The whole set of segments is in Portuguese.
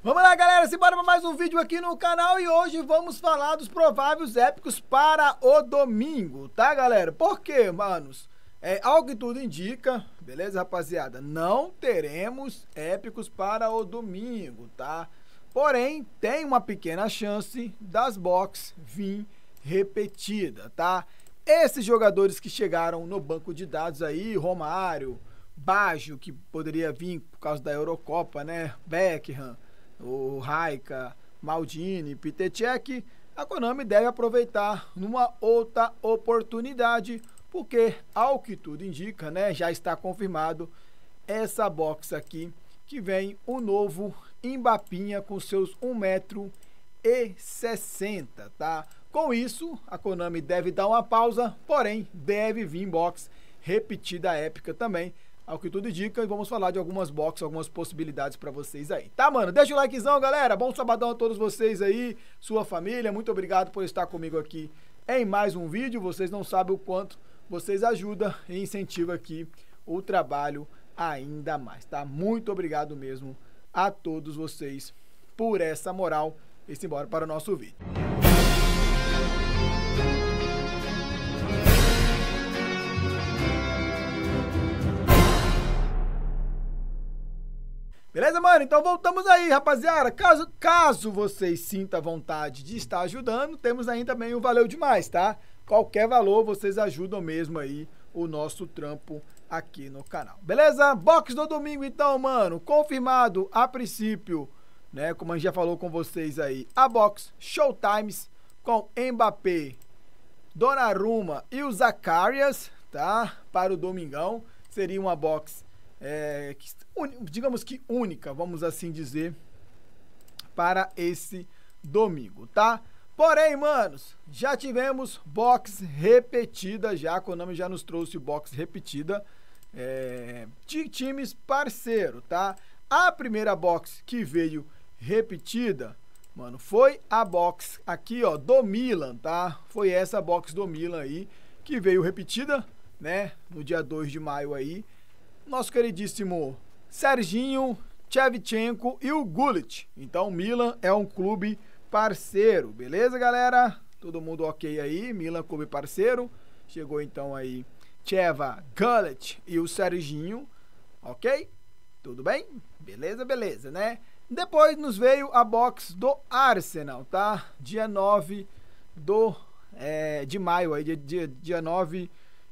Vamos lá, galera, simbora para mais um vídeo aqui no canal e hoje vamos falar dos prováveis épicos para o domingo, tá, galera? Porque, manos, é, algo que tudo indica, beleza, rapaziada? Não teremos épicos para o domingo, tá? Porém, tem uma pequena chance das box vir repetida, tá? Esses jogadores que chegaram no banco de dados aí, Romário, Baggio, que poderia vir por causa da Eurocopa, né? Beckham, o Raika, Maldini, Pitecek, a Konami deve aproveitar numa outra oportunidade, porque, ao que tudo indica, né, já está confirmado essa box aqui, que vem o novo Mbappinha com seus 1,60m, tá? Com isso, a Konami deve dar uma pausa, porém, deve vir box repetida épica também, ao que tudo indica, e vamos falar de algumas boxes, algumas possibilidades para vocês aí. Tá, mano? Deixa o likezão, galera. Bom sabadão a todos vocês aí, sua família. Muito obrigado por estar comigo aqui em mais um vídeo. Vocês não sabem o quanto vocês ajudam e incentivam aqui o trabalho ainda mais, tá? Muito obrigado mesmo a todos vocês por essa moral. E simbora para o nosso vídeo. Beleza, mano? Então voltamos aí, rapaziada. Caso, caso vocês sintam vontade de estar ajudando, temos ainda também o Valeu Demais, tá? Qualquer valor, vocês ajudam mesmo aí o nosso trampo aqui no canal. Beleza? Box do domingo então, mano. Confirmado a princípio, né? Como a gente já falou com vocês aí, a box Showtimes com Mbappé, Donnarumma e o Zacarias, tá? Para o domingão. Seria uma box é, que, digamos que única, vamos assim dizer, para esse domingo, tá? Porém, manos, já tivemos box repetida, já a Konami já nos trouxe box repetida é, de times parceiro, tá? A primeira box que veio repetida, mano, foi a box aqui, ó, do Milan, tá? Foi essa box do Milan aí que veio repetida, né? No dia 2 de maio aí, nosso queridíssimo Serginho, Tchevchenko e o Gullit. Então, Milan é um clube parceiro, beleza, galera? Todo mundo ok aí, Milan clube parceiro. Chegou então aí Cheva, Gullit e o Serginho, ok? Tudo bem? Beleza, beleza, né? Depois nos veio a box do Arsenal, tá? Dia 9 do, é, de maio, aí, dia, dia, dia 9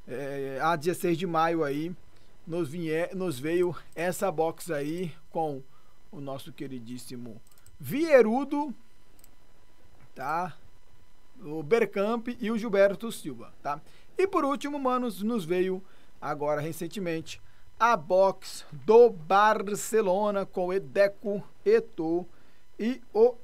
é, eh, a 16 de maio aí, nos, nos veio essa box aí com o nosso queridíssimo Vierudo, tá? O Bergkamp e o Gilberto Silva, tá? E por último, manos, nos veio agora recentemente a box do Barcelona com o Edeco, Eto e o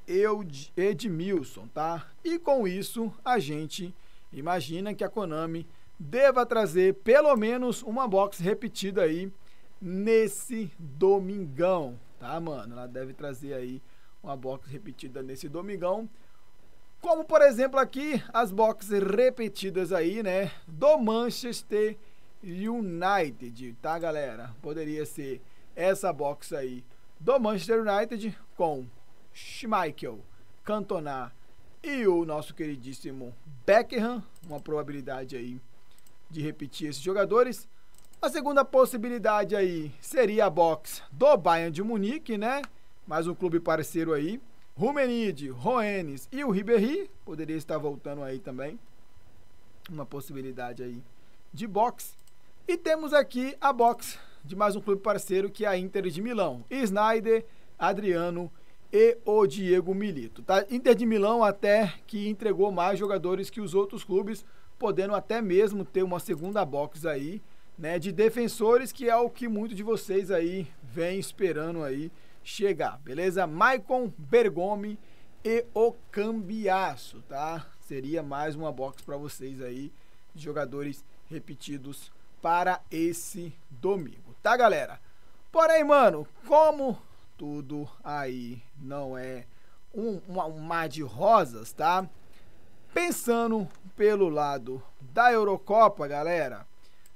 Edmilson, tá? E com isso a gente imagina que a Konami deva trazer pelo menos uma box repetida aí nesse domingão, tá, mano? Ela deve trazer aí uma box repetida nesse domingão. Como, por exemplo, aqui as boxes repetidas aí, né? Do Manchester United, tá, galera? Poderia ser essa box aí do Manchester United com Schmeichel, Cantona e o nosso queridíssimo Beckham. Uma probabilidade aí de repetir esses jogadores. A segunda possibilidade aí seria a box do Bayern de Munique, né? Mais um clube parceiro aí. Rumenide, Roenes e o Ribéry poderia estar voltando aí também. Uma possibilidade aí de box. E temos aqui a box de mais um clube parceiro que é a Inter de Milão. Snyder, Adriano e o Diego Milito. Tá? Inter de Milão até que entregou mais jogadores que os outros clubes podendo até mesmo ter uma segunda box aí, né, de defensores, que é o que muito de vocês aí vem esperando aí chegar, beleza? Maicon Bergomi e o Cambiaço, tá? Seria mais uma box para vocês aí, de jogadores repetidos para esse domingo, tá, galera? Porém, mano, como tudo aí não é um, um mar de rosas, tá? Pensando pelo lado da Eurocopa, galera,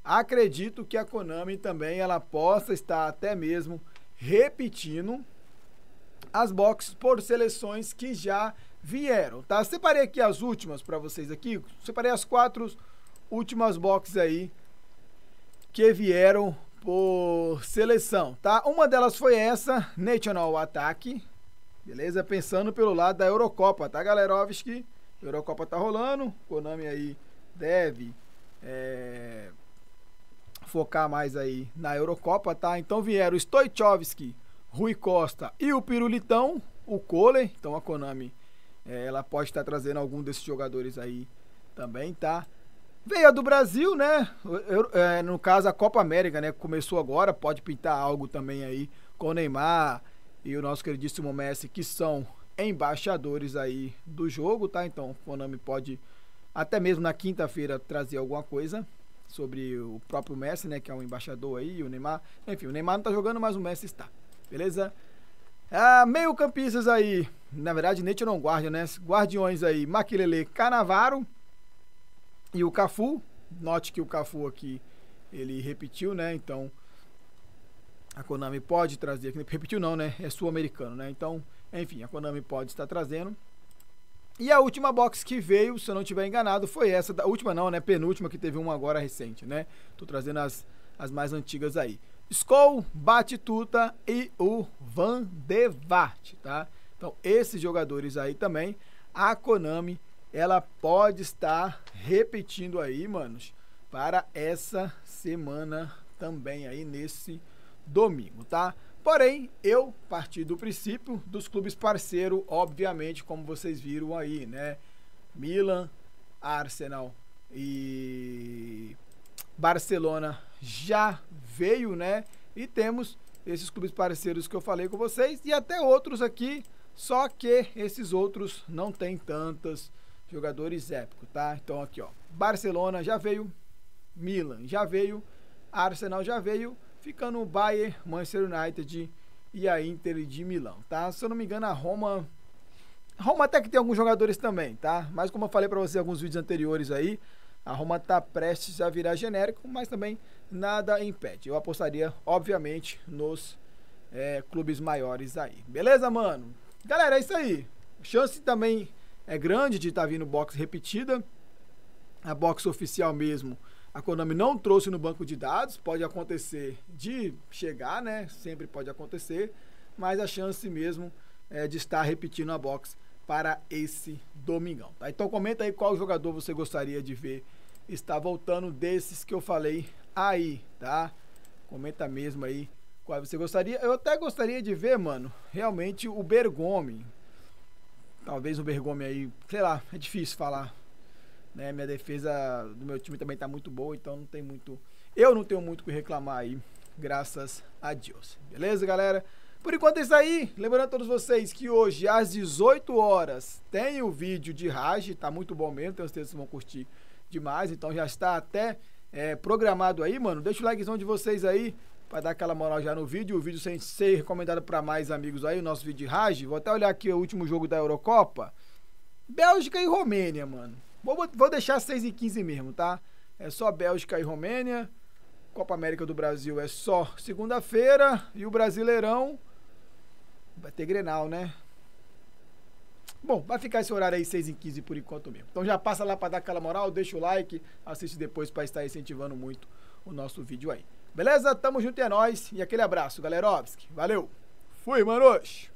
acredito que a Konami também ela possa estar até mesmo repetindo as boxes por seleções que já vieram, tá? Separei aqui as últimas para vocês aqui, separei as quatro últimas boxes aí que vieram por seleção, tá? Uma delas foi essa, National Attack, beleza? Pensando pelo lado da Eurocopa, tá, galera? Óbvio que Eurocopa tá rolando, Konami aí deve é, focar mais aí na Eurocopa, tá? Então vieram Stoichovski, Rui Costa e o Pirulitão, o Kohler. Então a Konami, é, ela pode estar trazendo algum desses jogadores aí também, tá? Veio a do Brasil, né? Eu, é, no caso, a Copa América, né? Começou agora, pode pintar algo também aí com o Neymar e o nosso queridíssimo Messi, que são embaixadores aí do jogo, tá? Então, Konami pode até mesmo na quinta-feira trazer alguma coisa sobre o próprio Messi, né, que é um embaixador aí, o Neymar. Enfim, o Neymar não tá jogando, mas o Messi está. Beleza? Ah, meio-campistas aí. Na verdade, Nate não guarda, né? Guardiões aí, Maquilele, Canavaro e o Cafu. Note que o Cafu aqui ele repetiu, né? Então a Konami pode trazer aqui. Repetiu não, né? É sul-americano, né? Então enfim, a Konami pode estar trazendo. E a última box que veio, se eu não estiver enganado, foi essa. Da última não, né? Penúltima, que teve uma agora recente, né? Tô trazendo as, as mais antigas aí. Skoll, Batituta e o Van de Vart, tá? Então, esses jogadores aí também, a Konami, ela pode estar repetindo aí, manos, para essa semana também aí nesse domingo, tá? Porém, eu parti do princípio dos clubes parceiro, obviamente, como vocês viram aí, né? Milan, Arsenal e Barcelona já veio, né? E temos esses clubes parceiros que eu falei com vocês e até outros aqui, só que esses outros não tem tantas jogadores épicos, tá? Então aqui, ó, Barcelona já veio, Milan já veio, Arsenal já veio, ficando o Bayern, Manchester United e a Inter de Milão, tá? Se eu não me engano, a Roma. A Roma até que tem alguns jogadores também, tá? Mas como eu falei para você em alguns vídeos anteriores aí, a Roma tá prestes a virar genérico, mas também nada impede. Eu apostaria, obviamente, nos é, clubes maiores aí. Beleza, mano? Galera, é isso aí. Chance também é grande de estar tá vindo box repetida. A box oficial mesmo a Konami não trouxe no banco de dados, pode acontecer de chegar, né? Sempre pode acontecer, mas a chance mesmo é de estar repetindo a box para esse domingão. Tá? Então comenta aí qual jogador você gostaria de ver estar voltando desses que eu falei aí, tá? Comenta mesmo aí qual você gostaria. Eu até gostaria de ver, mano, realmente o Bergomi. Talvez o Bergomi aí, sei lá, é difícil falar né? Minha defesa do meu time também está muito boa, então não tem muito. Eu não tenho muito o que reclamar aí, graças a Deus. Beleza, galera? Por enquanto é isso aí. Lembrando a todos vocês que hoje, às 18 horas, tem o vídeo de Raj. Tá muito bom mesmo, tenho certeza que vocês vão curtir demais. Então já está até é, programado aí, mano. Deixa o likezão de vocês aí para dar aquela moral já no vídeo. O vídeo sem ser recomendado para mais amigos aí, o nosso vídeo de Raj. Vou até olhar aqui o último jogo da Eurocopa. Bélgica e Romênia, mano. Vou, vou deixar 6 e 15 mesmo, tá? É só Bélgica e Romênia. Copa América do Brasil é só segunda-feira. E o Brasileirão vai ter Grenal, né? Bom, vai ficar esse horário aí 6 e 15 por enquanto mesmo. Então já passa lá para dar aquela moral, deixa o like, assiste depois para estar incentivando muito o nosso vídeo aí. Beleza? Tamo junto e é nóis. E aquele abraço, galera. Obski. Valeu. Fui, manos.